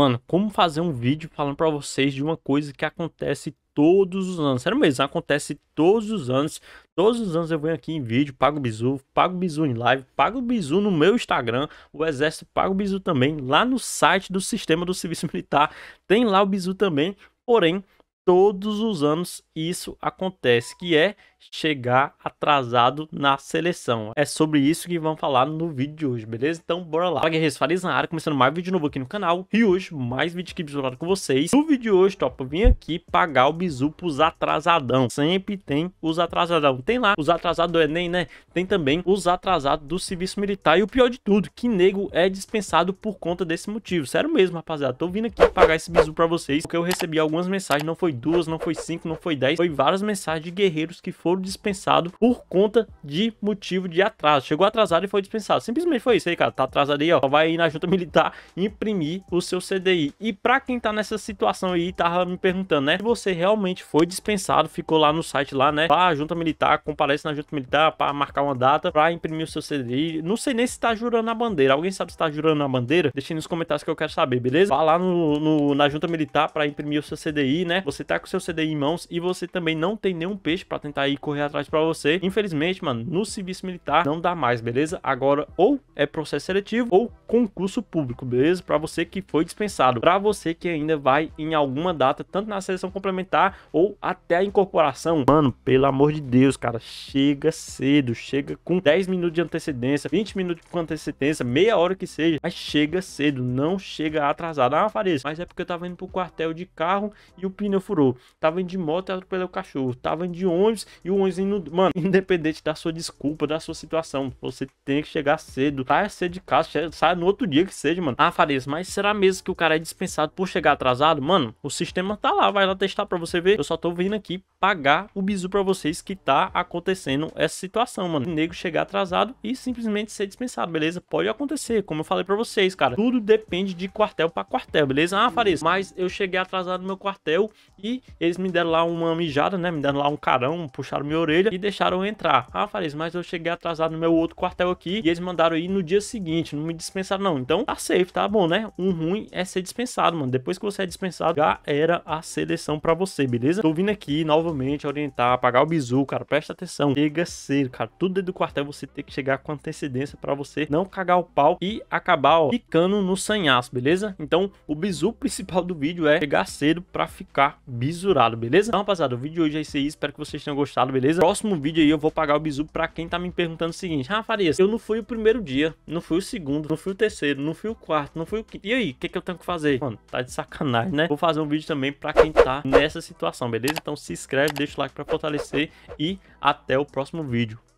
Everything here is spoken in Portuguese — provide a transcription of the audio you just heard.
Mano, como fazer um vídeo falando para vocês de uma coisa que acontece todos os anos? Sério mesmo, acontece todos os anos. Todos os anos eu venho aqui em vídeo, pago bizu, pago bizu em live, pago bizu no meu Instagram. O Exército paga o bizu também. Lá no site do Sistema do Serviço Militar tem lá o bizu também. Porém, todos os anos isso acontece, que é chegar atrasado na seleção. É sobre isso que vamos falar no vídeo de hoje, beleza? Então bora lá. Fala guerreiros, Fariz na área, começando mais vídeo novo aqui no canal. E hoje, mais vídeo aqui bisulado com vocês. No vídeo de hoje, top, eu vim aqui pagar o bizu pros atrasadão. Sempre tem os atrasadão. Tem lá os atrasados do é Enem, né? Tem também os atrasados do serviço militar. E o pior de tudo, que nego é dispensado por conta desse motivo. Sério mesmo, rapaziada. Tô vindo aqui pagar esse bizu pra vocês, porque eu recebi algumas mensagens, não foi duas, não foi cinco, não foi dez, foi várias mensagens de guerreiros que foram foram dispensados por conta de motivo de atraso. Chegou atrasado e foi dispensado. Simplesmente foi isso aí, cara. Tá atrasado aí, ó. Vai ir na junta militar imprimir o seu CDI. E pra quem tá nessa situação aí, tava me perguntando, né? Se você realmente foi dispensado, ficou lá no site lá, né? Pra junta militar, comparece na junta militar para marcar uma data, pra imprimir o seu CDI. Não sei nem se tá jurando a bandeira. Alguém sabe se tá jurando a bandeira? Deixa nos comentários que eu quero saber, beleza? Vá lá no, no na junta militar pra imprimir o seu CDI, né? Você tá com o seu CDI em mãos e você também não tem nenhum peixe pra tentar ir correr atrás para você. Infelizmente, mano, no serviço militar não dá mais, beleza? Agora ou é processo seletivo ou concurso público, beleza? Para você que foi dispensado, para você que ainda vai em alguma data, tanto na seleção complementar ou até a incorporação. Mano, pelo amor de Deus, cara, chega cedo, chega com 10 minutos de antecedência, 20 minutos com antecedência, meia hora que seja, mas chega cedo, não chega atrasado. Ah, Farias, mas é porque eu tava indo pro quartel de carro e o pneu furou. Tava indo de moto e atropelou o cachorro. Tava indo de ônibus e e o ônibus indo, mano, independente da sua desculpa, da sua situação, você tem que chegar cedo, sai cedo de casa, sai no outro dia que seja, mano. Ah, Farias, mas será mesmo que o cara é dispensado por chegar atrasado? Mano, o sistema tá lá, vai lá testar pra você ver. Eu só tô vindo aqui pagar o bizu pra vocês que tá acontecendo essa situação, mano. O nego chegar atrasado e simplesmente ser dispensado, beleza? Pode acontecer, como eu falei pra vocês, cara. Tudo depende de quartel pra quartel, beleza? Ah, Farias, mas eu cheguei atrasado no meu quartel e eles me deram lá uma mijada, né? Me deram lá um carão, puxaram puxaram minha orelha e deixaram entrar. Ah, Fares, mas eu cheguei atrasado no meu outro quartel aqui e eles mandaram ir no dia seguinte, não me dispensaram não. Então tá safe, tá bom, né? Um ruim é ser dispensado, mano. Depois que você é dispensado, já era a seleção pra você, beleza? Tô vindo aqui novamente orientar, pagar o bizu, cara. Presta atenção, chega cedo, cara. Tudo dentro do quartel você tem que chegar com antecedência pra você não cagar o pau e acabar, ó, ficando no sanhaço, beleza? Então o bizu principal do vídeo é chegar cedo pra ficar bizurado, beleza? Então, rapaziada, o vídeo de hoje é isso aí. Espero que vocês tenham gostado beleza? Próximo vídeo aí eu vou pagar o bizu pra quem tá me perguntando o seguinte, Rafa ah, Farias, eu não fui o primeiro dia, não fui o segundo, não fui o terceiro, não fui o quarto, não fui o quinto. E aí, o que que eu tenho que fazer? Mano, tá de sacanagem, né? Vou fazer um vídeo também pra quem tá nessa situação, beleza? Então se inscreve, deixa o like pra fortalecer e até o próximo vídeo.